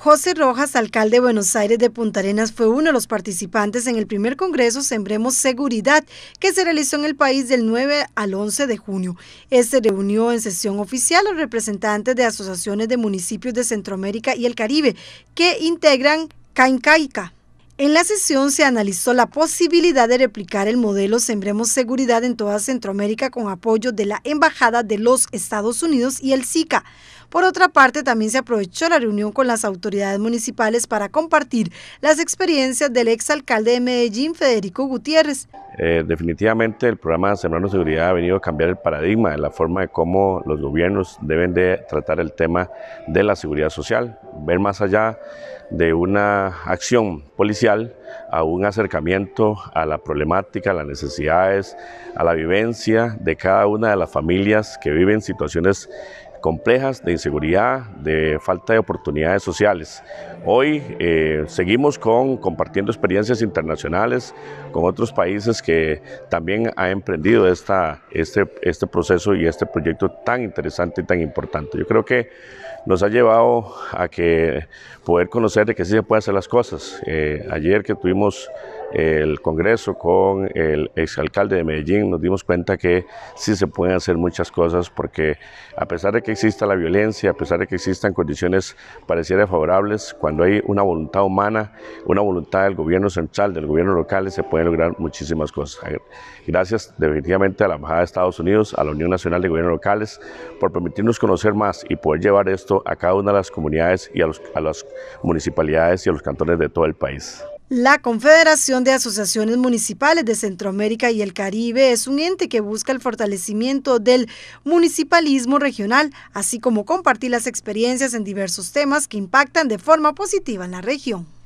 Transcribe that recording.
José Rojas, alcalde de Buenos Aires de Punta Arenas, fue uno de los participantes en el primer Congreso Sembremos Seguridad, que se realizó en el país del 9 al 11 de junio. Este reunió en sesión oficial a representantes de asociaciones de municipios de Centroamérica y el Caribe, que integran Caincaica. En la sesión se analizó la posibilidad de replicar el modelo Sembremos Seguridad en toda Centroamérica con apoyo de la Embajada de los Estados Unidos y el SICA. Por otra parte, también se aprovechó la reunión con las autoridades municipales para compartir las experiencias del exalcalde de Medellín, Federico Gutiérrez, eh, definitivamente el programa Sembrando Seguridad ha venido a cambiar el paradigma de la forma de cómo los gobiernos deben de tratar el tema de la seguridad social, ver más allá de una acción policial a un acercamiento a la problemática, a las necesidades, a la vivencia de cada una de las familias que viven situaciones complejas de inseguridad, de falta de oportunidades sociales. Hoy eh, seguimos con compartiendo experiencias internacionales con otros países que también han emprendido esta, este, este proceso y este proyecto tan interesante y tan importante. Yo creo que nos ha llevado a que poder conocer de que sí se puede hacer las cosas. Eh, ayer que tuvimos el Congreso con el exalcalde de Medellín, nos dimos cuenta que sí se pueden hacer muchas cosas porque a pesar de que exista la violencia, a pesar de que existan condiciones pareciera favorables, cuando hay una voluntad humana, una voluntad del gobierno central, del gobierno local, se pueden lograr muchísimas cosas. Gracias definitivamente a la Embajada de Estados Unidos, a la Unión Nacional de Gobiernos Locales, por permitirnos conocer más y poder llevar esto a cada una de las comunidades y a, a las municipalidades y a los cantones de todo el país. La Confederación de Asociaciones Municipales de Centroamérica y el Caribe es un ente que busca el fortalecimiento del municipalismo regional, así como compartir las experiencias en diversos temas que impactan de forma positiva en la región.